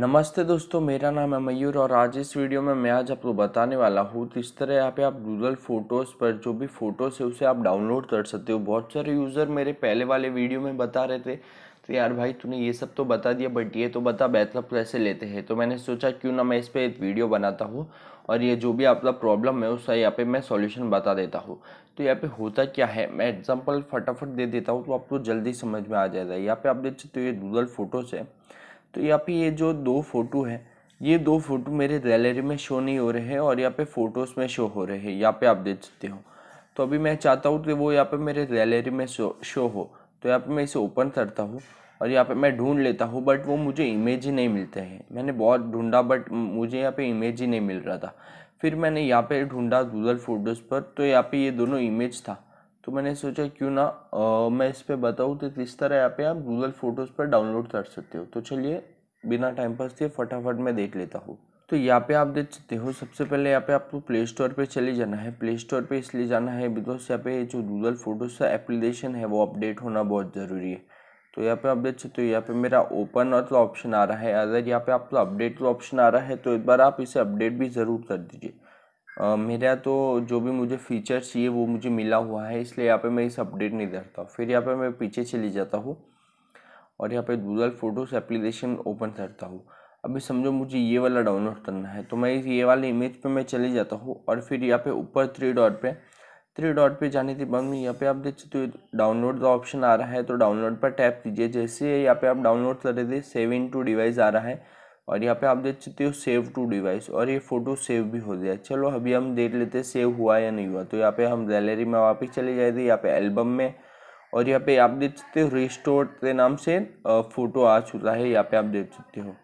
नमस्ते दोस्तों मेरा नाम है मयूर और आज इस वीडियो में मैं आज आपको बताने वाला हूँ तो इस तरह यहाँ पे आप गूगल फ़ोटोज़ पर जो भी फ़ोटोज़ है उसे आप डाउनलोड कर सकते हो बहुत सारे यूज़र मेरे पहले वाले वीडियो में बता रहे थे तो यार भाई तूने ये सब तो बता दिया बट ये तो बता बैतलब तो कैसे लेते हैं तो मैंने सोचा क्यों ना मैं इस पर एक वीडियो बनाता हूँ और ये जो भी आपका प्रॉब्लम है उसका यहाँ पे मैं सॉल्यूशन बता देता हूँ तो यहाँ पे होता क्या है मैं एग्जांपल फटाफट दे देता हूँ तो आपको जल्दी समझ में आ जाएगा यहाँ पे आप देख सकते हो ये गूगल फ़ोटोज़ है तो यहाँ पे ये जो दो फोटो है ये दो फोटो मेरे गैलरी में शो नहीं हो रहे हैं और यहाँ पे फोटोज़ में शो हो रहे हैं यहाँ पे आप देख सकते हो तो अभी मैं चाहता हूँ कि वो यहाँ पे मेरे गैलरी में शो शो हो तो यहाँ पे मैं इसे ओपन करता हूँ और यहाँ पे मैं ढूंढ लेता हूँ बट वो मुझे इमेज ही नहीं मिलते हैं मैंने बहुत ढूंढा बट मुझे यहाँ पे इमेज ही नहीं मिल रहा था फिर मैंने यहाँ पे ढूंढा गूगल फोटोज़ पर तो यहाँ पे ये दोनों इमेज था तो मैंने सोचा क्यों ना आ, मैं इस पर बताऊँ तो इस तरह यहाँ पे आप गूगल फ़ोटोज़ पर डाउनलोड कर सकते हो तो चलिए बिना टाइम पास किए फटाफट मैं देख लेता हूँ तो यहाँ पे आप देख सकते हो सबसे पहले यहाँ पे आपको प्ले स्टोर पर चले जाना है प्ले स्टोर पे इसलिए जाना है बिकॉज यहाँ पे जो गूगल फ़ोटोज़ का एप्लीकेशन है वो अपडेट होना बहुत ज़रूरी है तो यहाँ पे आप देख सकते हो यहाँ पे मेरा ओपन और ऑप्शन आ रहा है अगर यहाँ पे आपका अपडेट का ऑप्शन आ रहा है तो एक बार आप इसे अपडेट भी ज़रूर कर दीजिए मेरा तो जो भी मुझे फीचर चाहिए वो मुझे मिला हुआ है इसलिए यहाँ पे मैं इस अपडेट नहीं करता फिर यहाँ पे मैं पीछे चली जाता हूँ और यहाँ पे गूगल फोटोज एप्लीकेशन ओपन करता हूँ अभी समझो मुझे ये वाला डाउनलोड करना है तो मैं इस ये वाले इमेज पे मैं चले जाता हूँ और फिर यहाँ पे ऊपर थ्री डॉट पे थ्री डॉट पे जाने के बाद में यहाँ पे आप देख सकते हो डाउनलोड का ऑप्शन आ रहा है तो डाउनलोड पर टैप कीजिए जैसे यहाँ पे आप डाउनलोड कर रहे थे सेव इन टू डिवाइस आ रहा है और यहाँ पे आप देख सकते हो सेव टू डिवाइस और ये फ़ोटो सेव भी हो गया चलो अभी हम देख लेते हैं सेव हुआ या नहीं हुआ तो यहाँ पे हम गैलरी में वापस चले जाए थे यहाँ पे एल्बम में और यहाँ पे आप देख सकते हो रिस्टोर के नाम से फ़ोटो आ चुका है यहाँ पे आप देख सकते हो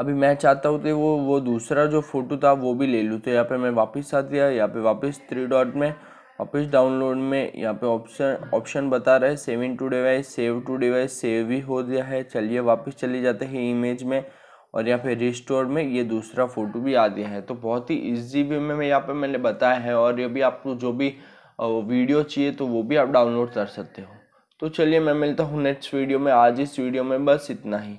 अभी मैं चाहता हूँ कि वो वो दूसरा जो फ़ोटो था वो भी ले लूँ तो यहाँ पे मैं वापस आ गया यहाँ पे वापस थ्री डॉट में आप इस डाउनलोड में यहाँ पे ऑप्शन ऑप्शन बता रहे हैं saving to device save to device save भी हो गया है चलिए वापस चले जाते हैं इमेज में और यहाँ पे रिस्टोर में ये दूसरा फ़ोटो भी आ गया है तो बहुत ही ईजी वे में यहाँ पे मैंने बताया है और ये भी आपको जो भी वीडियो चाहिए तो वो भी आप डाउनलोड कर सकते हो तो चलिए मैं मिलता हूँ नेक्स्ट वीडियो में आज इस वीडियो में बस इतना ही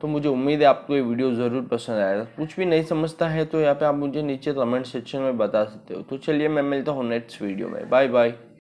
तो मुझे उम्मीद है आपको ये वीडियो ज़रूर पसंद आएगा कुछ भी नहीं समझता है तो यहाँ पे आप मुझे नीचे कमेंट सेक्शन में बता सकते हो तो चलिए मैं मिलता हूँ नेक्स्ट वीडियो में बाय बाय